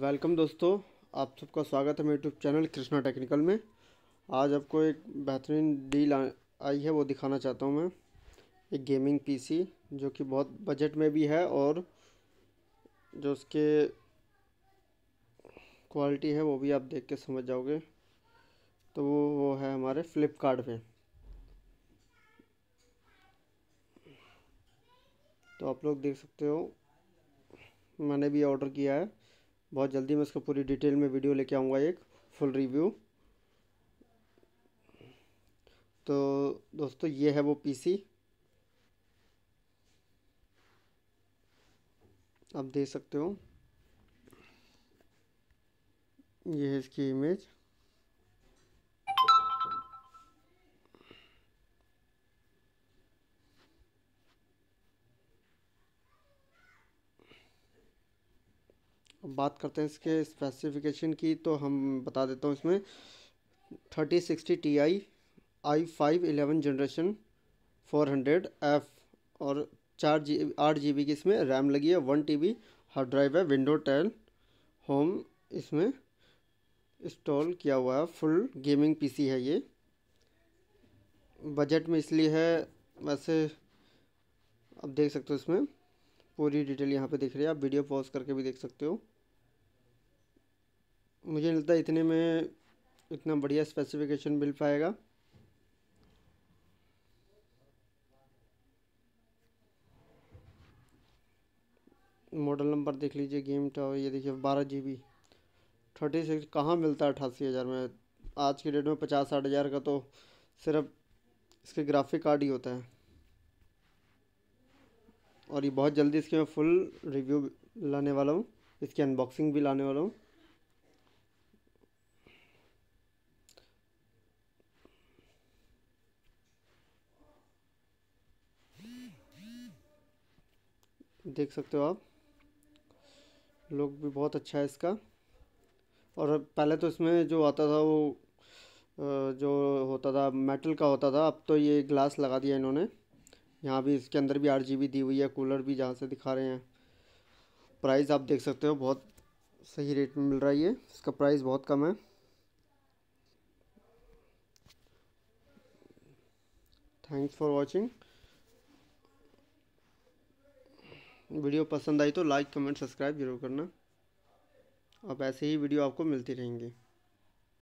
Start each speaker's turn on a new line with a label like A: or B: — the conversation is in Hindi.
A: वेलकम दोस्तों आप सबका स्वागत है मेरे यूट्यूब चैनल कृष्णा टेक्निकल में आज आपको एक बेहतरीन डील आई है वो दिखाना चाहता हूँ मैं एक गेमिंग पीसी जो कि बहुत बजट में भी है और जो उसके क्वालिटी है वो भी आप देख के समझ जाओगे तो वो वो है हमारे फ्लिपकार्ट पे तो आप लोग देख सकते हो मैंने भी ऑर्डर किया है बहुत जल्दी मैं उसका पूरी डिटेल में वीडियो लेके आऊँगा एक फुल रिव्यू तो दोस्तों ये है वो पीसी आप देख सकते हो ये है इसकी इमेज बात करते हैं इसके स्पेसिफिकेशन की तो हम बता देता हूँ इसमें thirty sixty T I I five eleven generation four hundred F और चार जी आठ जी बी की इसमें रैम लगी है one T B hard drive है विंडो टेन होम इसमें इंस्टॉल किया हुआ है फुल गेमिंग पीसी है ये बजट में इसलिए है वैसे आप देख सकते हो इसमें पूरी डिटेल यहाँ पे दिख रही है आप वीडियो पॉज करके भी देख सकते हो मुझे लगता है इतने में इतना बढ़िया स्पेसिफिकेशन मिल पाएगा मॉडल नंबर देख लीजिए गेम टावर ये देखिए बारह जी बी थर्टी सिक्स कहाँ मिलता है अठासी हज़ार में आज की डेट में पचास साठ हज़ार का तो सिर्फ इसके ग्राफिक कार्ड ही होता है और ये बहुत जल्दी इसके मैं फुल रिव्यू लाने वाला हूँ इसकी अनबॉक्सिंग भी लाने वाला हूँ देख सकते हो आप लुक भी बहुत अच्छा है इसका और पहले तो इसमें जो आता था वो जो होता था मेटल का होता था अब तो ये ग्लास लगा दिया इन्होंने यहाँ भी इसके अंदर भी आठ जी दी हुई है कूलर भी जहाँ से दिखा रहे हैं प्राइस आप देख सकते हो बहुत सही रेट में मिल रहा है ये इसका प्राइस बहुत कम है थैंक्स फॉर वाचिंग वीडियो पसंद आई तो लाइक कमेंट सब्सक्राइब ज़रूर करना अब ऐसे ही वीडियो आपको मिलती रहेंगी